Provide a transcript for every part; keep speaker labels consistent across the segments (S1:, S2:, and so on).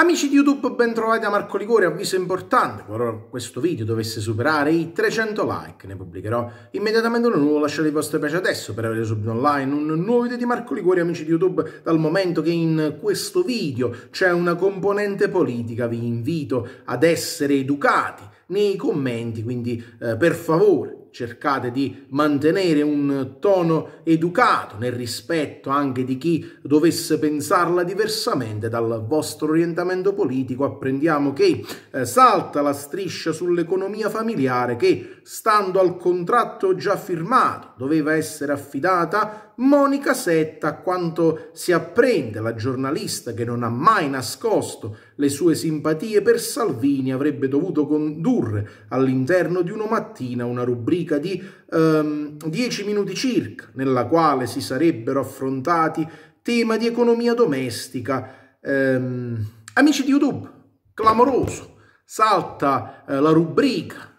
S1: Amici di YouTube, ben trovati da Marco Ligori, avviso importante, qualora questo video dovesse superare i 300 like, ne pubblicherò immediatamente uno nuovo, lasciate il vostro piace adesso per avere subito online un nuovo video di Marco Ligori, amici di YouTube, dal momento che in questo video c'è una componente politica, vi invito ad essere educati nei commenti, quindi eh, per favore cercate di mantenere un tono educato nel rispetto anche di chi dovesse pensarla diversamente dal vostro orientamento politico, apprendiamo che eh, salta la striscia sull'economia familiare che, stando al contratto già firmato, doveva essere affidata Monica Setta quanto si apprende la giornalista che non ha mai nascosto le sue simpatie per Salvini avrebbe dovuto condurre all'interno di uno mattina una rubrica di 10 ehm, minuti circa nella quale si sarebbero affrontati tema di economia domestica. Ehm, amici di YouTube, clamoroso, salta eh, la rubrica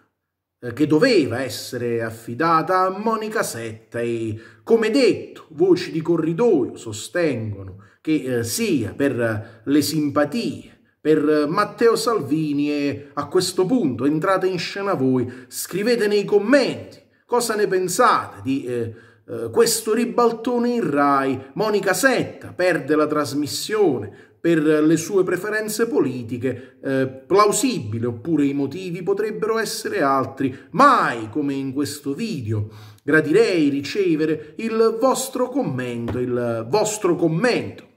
S1: eh, che doveva essere affidata a Monica Setta e, come detto, voci di corridoio sostengono che eh, sia per le simpatie per Matteo Salvini e a questo punto entrate in scena voi, scrivete nei commenti cosa ne pensate di eh, eh, questo ribaltone in Rai, Monica Setta perde la trasmissione, per le sue preferenze politiche, eh, plausibile oppure i motivi potrebbero essere altri, mai come in questo video. Gradirei ricevere il vostro commento, il vostro commento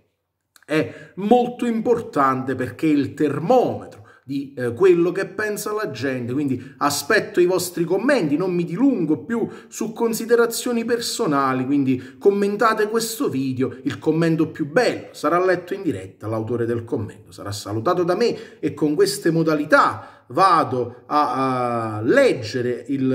S1: è molto importante perché il termometro di eh, quello che pensa la gente, quindi aspetto i vostri commenti, non mi dilungo più su considerazioni personali, quindi commentate questo video, il commento più bello sarà letto in diretta, l'autore del commento sarà salutato da me e con queste modalità vado a, a leggere il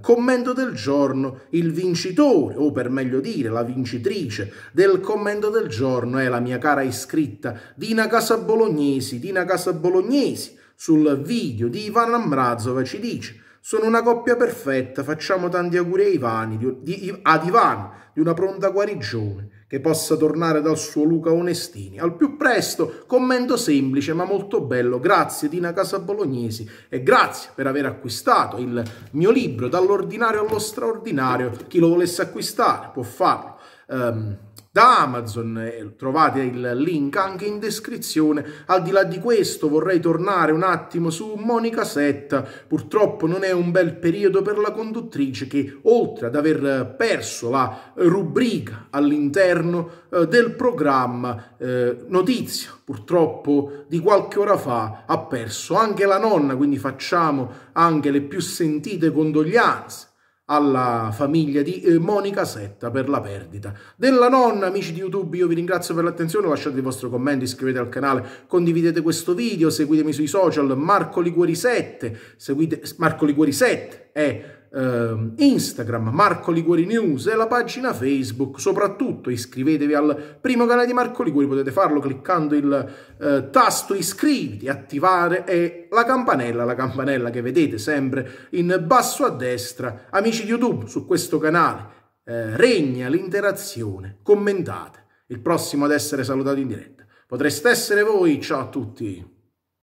S1: eh, commento del giorno, il vincitore, o per meglio dire la vincitrice del commento del giorno è la mia cara iscritta Dina Casa Bolognesi, Dina Casa Bolognesi, sul video di Ivan Ambrazova ci dice sono una coppia perfetta, facciamo tanti auguri a Ivani, di, ad Ivan di una pronta guarigione che possa tornare dal suo Luca Onestini. Al più presto, commento semplice ma molto bello. Grazie Tina Casabolognesi e grazie per aver acquistato il mio libro Dall'ordinario allo straordinario. Chi lo volesse acquistare può farlo. Um, da Amazon. Eh, trovate il link anche in descrizione. Al di là di questo vorrei tornare un attimo su Monica Setta. Purtroppo non è un bel periodo per la conduttrice che oltre ad aver perso la rubrica all'interno eh, del programma, eh, notizia purtroppo di qualche ora fa, ha perso anche la nonna, quindi facciamo anche le più sentite condoglianze alla famiglia di eh, Monica Setta per la perdita della nonna. Amici di YouTube, io vi ringrazio per l'attenzione, lasciate il vostro commento iscrivetevi al canale, condividete questo video, seguitemi sui social, Marco Liguori 7, seguite Marco Liguori 7 è eh, Instagram Marco Liguori News e la pagina Facebook. Soprattutto iscrivetevi al primo canale di Marco Liguori, potete farlo cliccando il eh, tasto iscriviti, attivare e la campanella, la campanella che vedete sempre in basso a destra. Amici di YouTube, su questo canale eh, regna l'interazione, commentate. Il prossimo ad essere salutato in diretta. Potreste essere voi, ciao a tutti!